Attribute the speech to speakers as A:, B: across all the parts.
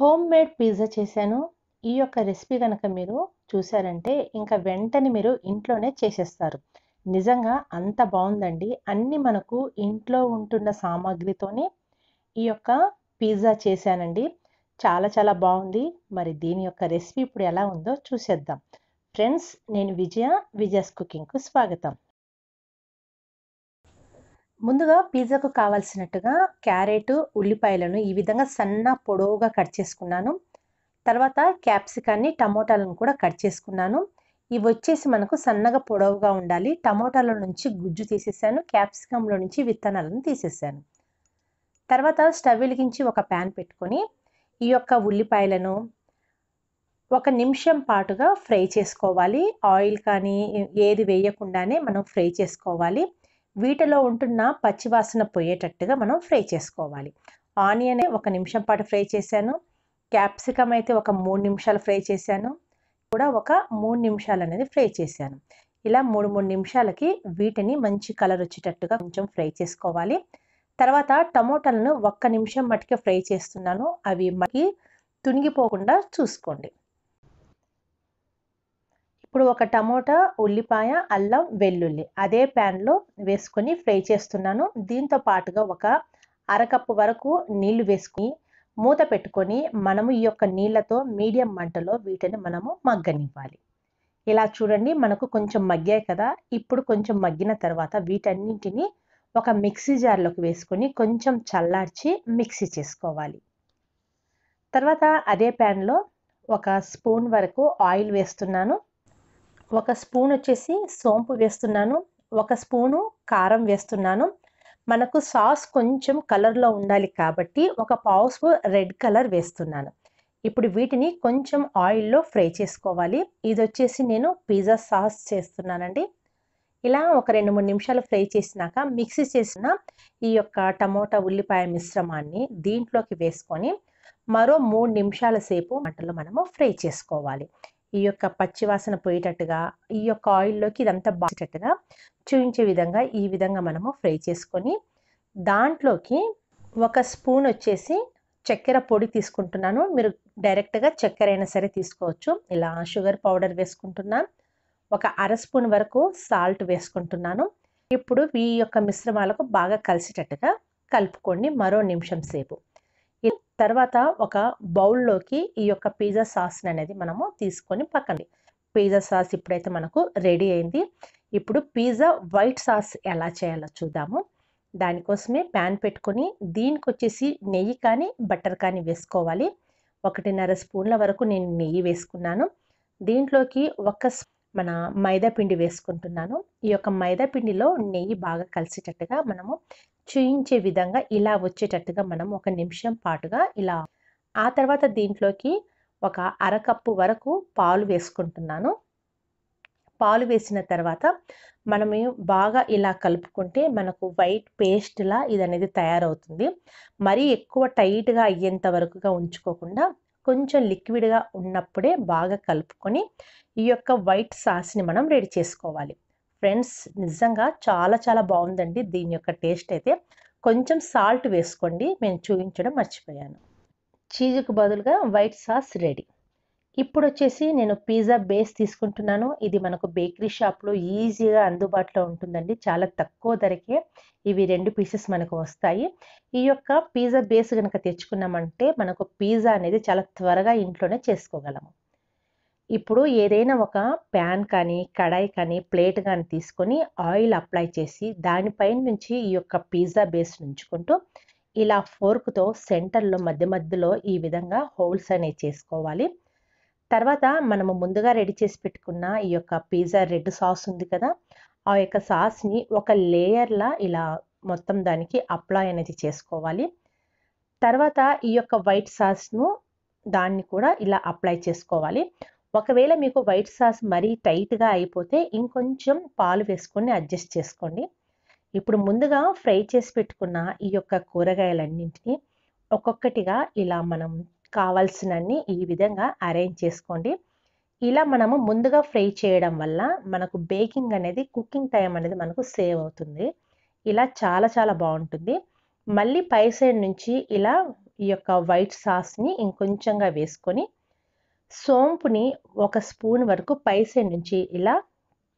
A: home made pizza చేశాను ఈ యొక్క రెసిపీ కనుక మీరు చూసారంటే ఇంకా వెంటనే మీరు ఇంట్లోనే చేసేస్తారు నిజంగా అంత బాగుందండి అన్నీ మనకు ఇంట్లో ఉంటున్న సామాగ్రితోనే ఈ యొక్క పిజ్జా చేశానండి చాలా చాలా బాగుంది మరి దీని యొక్క రెసిపీ ఇప్పుడు ఎలా ఉందో చూసేద్దాం ఫ్రెండ్స్ నేను విజయ విజయస్ కుకింగ్కు స్వాగతం ముందుగా పిజ్జాకు కావాల్సినట్టుగా క్యారెట్ ఉల్లిపాయలను ఈ విధంగా సన్న పొడవుగా కట్ చేసుకున్నాను తర్వాత క్యాప్సికాన్ని టమోటాలను కూడా కట్ చేసుకున్నాను ఇవి వచ్చేసి మనకు సన్నగా పొడవుగా ఉండాలి టమోటాల నుంచి గుజ్జు తీసేసాను క్యాప్సికంలో నుంచి విత్తనాలను తీసేసాను తర్వాత స్టవ్ వెలిగించి ఒక ప్యాన్ పెట్టుకొని ఈ యొక్క ఉల్లిపాయలను ఒక నిమిషం పాటుగా ఫ్రై చేసుకోవాలి ఆయిల్ కానీ ఏది వేయకుండానే మనం ఫ్రై చేసుకోవాలి వీటిలో ఉంటున్న పచ్చివాసన పోయేటట్టుగా మనం ఫ్రై చేసుకోవాలి ఆనియన్ ఒక నిమిషం పాటు ఫ్రై చేశాను క్యాప్సికమ్ అయితే ఒక మూడు నిమిషాలు ఫ్రై చేశాను కూడా ఒక మూడు నిమిషాలు అనేది ఫ్రై చేశాను ఇలా మూడు మూడు నిమిషాలకి వీటిని మంచి కలర్ వచ్చేటట్టుగా కొంచెం ఫ్రై చేసుకోవాలి తర్వాత టమోటాలను ఒక్క నిమిషం మటుకే ఫ్రై చేస్తున్నాను అవి మట్టి తునిగిపోకుండా చూసుకోండి ఇప్పుడు ఒక టమోటా ఉల్లిపాయ అల్లం వెల్లుల్లి అదే ప్యాన్లో వేసుకొని ఫ్రై చేస్తున్నాను దీంతో పాటుగా ఒక అరకప్పు వరకు నీళ్లు వేసుకుని మూత పెట్టుకొని మనము ఈ యొక్క నీళ్ళతో మీడియం మంటలో వీటిని మనము మగ్గనివ్వాలి ఇలా చూడండి మనకు కొంచెం మగ్గాయి కదా ఇప్పుడు కొంచెం మగ్గిన తర్వాత వీటన్నింటిని ఒక మిక్సీ జార్లోకి వేసుకొని కొంచెం చల్లార్చి మిక్సీ చేసుకోవాలి తర్వాత అదే ప్యాన్లో ఒక స్పూన్ వరకు ఆయిల్ వేస్తున్నాను ఒక స్పూన్ వచ్చేసి సోంపు వేస్తున్నాను ఒక స్పూను కారం వేస్తున్నాను మనకు సాస్ కొంచెం కలర్లో ఉండాలి కాబట్టి ఒక పావు స్పూన్ రెడ్ కలర్ వేస్తున్నాను ఇప్పుడు వీటిని కొంచెం ఆయిల్లో ఫ్రై చేసుకోవాలి ఇది వచ్చేసి నేను పిజ్జా సాస్ చేస్తున్నానండి ఇలా ఒక రెండు మూడు నిమిషాలు ఫ్రై చేసినాక మిక్సీ చేసిన ఈ యొక్క టమోటా ఉల్లిపాయ మిశ్రమాన్ని దీంట్లోకి వేసుకొని మరో మూడు నిమిషాల సేపు మంటలో మనము ఫ్రై చేసుకోవాలి ఈ యొక్క పచ్చివాసన పోయేటట్టుగా ఈ యొక్క ఆయిల్లోకి ఇదంతా బాగా చూయించే విధంగా ఈ విధంగా మనము ఫ్రై చేసుకొని దాంట్లోకి ఒక స్పూన్ వచ్చేసి చక్కెర పొడి తీసుకుంటున్నాను మీరు డైరెక్ట్గా చక్కెర అయినా సరే తీసుకోవచ్చు ఇలా షుగర్ పౌడర్ వేసుకుంటున్నాను ఒక అర స్పూన్ వరకు సాల్ట్ వేసుకుంటున్నాను ఇప్పుడు ఈ యొక్క మిశ్రమాలకు బాగా కలిసేటట్టుగా కలుపుకోండి మరో నిమిషం సేపు తర్వాత ఒక బౌల్లోకి ఈ యొక్క పిజ్జా సాస్ని అనేది మనము తీసుకొని పక్కన పిజ్జా సాస్ ఇప్పుడైతే మనకు రెడీ అయింది ఇప్పుడు పిజ్జా వైట్ సాస్ ఎలా చేయాలో చూద్దాము దానికోసమే ప్యాన్ పెట్టుకొని దీనికి వచ్చేసి నెయ్యి కానీ బటర్ కానీ వేసుకోవాలి ఒకటిన్నర స్పూన్ల వరకు నేను నెయ్యి వేసుకున్నాను దీంట్లోకి ఒక మన మైదా పిండి వేసుకుంటున్నాను ఈ యొక్క మైదా పిండిలో నెయ్యి బాగా కలిసేటట్టుగా మనము చూయించే విధంగా ఇలా వచ్చేటట్టుగా మనం ఒక నిమిషం పాటుగా ఇలా ఆ తర్వాత దీంట్లోకి ఒక అరకప్పు వరకు పాలు వేసుకుంటున్నాను పాలు వేసిన తర్వాత మనము బాగా ఇలా కలుపుకుంటే మనకు వైట్ పేస్ట్లా ఇది అనేది తయారవుతుంది మరీ ఎక్కువ టైట్గా అయ్యేంత వరకుగా ఉంచుకోకుండా కొంచెం లిక్విడ్గా ఉన్నప్పుడే బాగా కలుపుకొని ఈ యొక్క వైట్ సాస్ని మనం రెడీ చేసుకోవాలి ఫ్రెండ్స్ నిజంగా చాలా చాలా బాగుందండి దీని యొక్క టేస్ట్ అయితే కొంచెం సాల్ట్ వేసుకోండి నేను చూపించడం మర్చిపోయాను చీజుకు బదులుగా వైట్ సాస్ రెడీ ఇప్పుడు వచ్చేసి నేను పిజ్జా బేస్ తీసుకుంటున్నాను ఇది మనకు బేకరీ షాప్లో ఈజీగా అందుబాటులో ఉంటుందండి చాలా తక్కువ ధరకే ఇవి రెండు పీసెస్ మనకు వస్తాయి ఈ యొక్క పిజ్జా బేస్ కనుక తెచ్చుకున్నామంటే మనకు పిజ్జా అనేది చాలా త్వరగా ఇంట్లోనే చేసుకోగలము ఇప్పుడు ఏదైనా ఒక ప్యాన్ కానీ కడాయి కానీ ప్లేట్ కానీ తీసుకొని ఆయిల్ అప్లై చేసి దానిపైన నుంచి ఈ యొక్క పిజ్జా బేస్ నుంచుకుంటూ ఇలా ఫోర్క్తో సెంటర్లో మధ్య మధ్యలో ఈ విధంగా హోల్స్ అనేవి చేసుకోవాలి తర్వాత మనము ముందుగా రెడీ చేసి పెట్టుకున్న ఈ యొక్క పిజ్జా రెడ్ సాస్ ఉంది కదా ఆ యొక్క సాస్ని ఒక లేయర్లా ఇలా మొత్తం దానికి అప్లై అనేది చేసుకోవాలి తర్వాత ఈ యొక్క వైట్ సాస్ను దాన్ని కూడా ఇలా అప్లై చేసుకోవాలి ఒకవేళ మీకు వైట్ సాస్ మరీ టైట్గా అయిపోతే ఇంకొంచెం పాలు వేసుకొని అడ్జస్ట్ చేసుకోండి ఇప్పుడు ముందుగా ఫ్రై చేసి పెట్టుకున్న ఈ యొక్క కూరగాయలన్నింటినీ ఒక్కొక్కటిగా ఇలా మనం కావాల్సినన్ని ఈ విధంగా అరేంజ్ చేసుకోండి ఇలా మనము ముందుగా ఫ్రై చేయడం వల్ల మనకు బేకింగ్ అనేది కుకింగ్ టైం అనేది మనకు సేవ్ అవుతుంది ఇలా చాలా చాలా బాగుంటుంది మళ్ళీ పై సైడ్ నుంచి ఇలా ఈ యొక్క వైట్ సాస్ని ఇంకొంచెంగా వేసుకొని సోంపుని ఒక స్పూన్ వరకు పై సైడ్ నుంచి ఇలా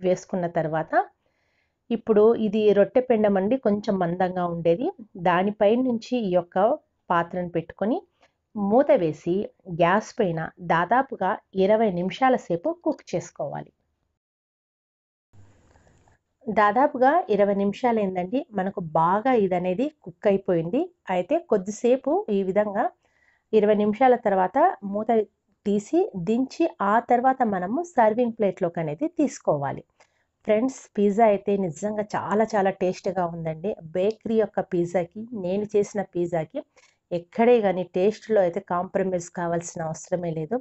A: వేసుకున్న తర్వాత ఇప్పుడు ఇది రొట్టె పెండం అండి కొంచెం మందంగా ఉండేది దానిపై నుంచి ఈ యొక్క పాత్రను పెట్టుకొని మూత వేసి గ్యాస్ పైన దాదాపుగా ఇరవై నిమిషాల సేపు కుక్ చేసుకోవాలి దాదాపుగా ఇరవై నిమిషాలు ఏంటంటే మనకు బాగా ఇది అనేది కుక్ అయిపోయింది అయితే కొద్దిసేపు ఈ విధంగా ఇరవై నిమిషాల తర్వాత మూత తీసి దించి ఆ తర్వాత మనము సర్వింగ్ ప్లేట్లోకి అనేది తీసుకోవాలి ఫ్రెండ్స్ పిజ్జా అయితే నిజంగా చాలా చాలా టేస్ట్గా ఉందండి బేకరీ యొక్క పిజ్జాకి నేను చేసిన పిజ్జాకి ఎక్కడే కానీ టేస్ట్లో అయితే కాంప్రమైజ్ కావాల్సిన అవసరమే లేదు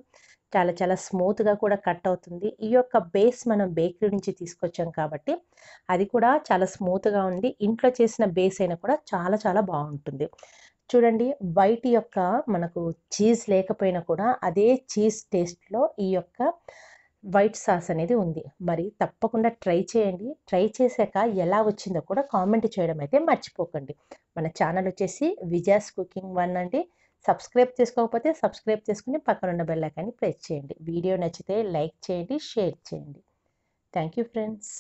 A: చాలా చాలా స్మూత్గా కూడా కట్ అవుతుంది ఈ యొక్క బేస్ మనం బేకరీ నుంచి తీసుకొచ్చాం కాబట్టి అది కూడా చాలా స్మూత్గా ఉంది ఇంట్లో చేసిన బేస్ అయినా కూడా చాలా చాలా బాగుంటుంది చూడండి వైట్ యొక్క మనకు చీజ్ లేకపోయినా కూడా అదే చీజ్ టేస్ట్లో ఈ యొక్క వైట్ సాస్ అనేది ఉంది మరి తప్పకుండా ట్రై చేయండి ట్రై చేశాక ఎలా వచ్చిందో కూడా కామెంట్ చేయడం అయితే మర్చిపోకండి మన ఛానల్ వచ్చేసి విజయాస్ కుకింగ్ వన్ అండి సబ్స్క్రైబ్ చేసుకోకపోతే సబ్స్క్రైబ్ చేసుకుని పక్కన ఉన్న బెల్లైకాన్ని ప్రెస్ చేయండి వీడియో నచ్చితే లైక్ చేయండి షేర్ చేయండి థ్యాంక్ యూ ఫ్రెండ్స్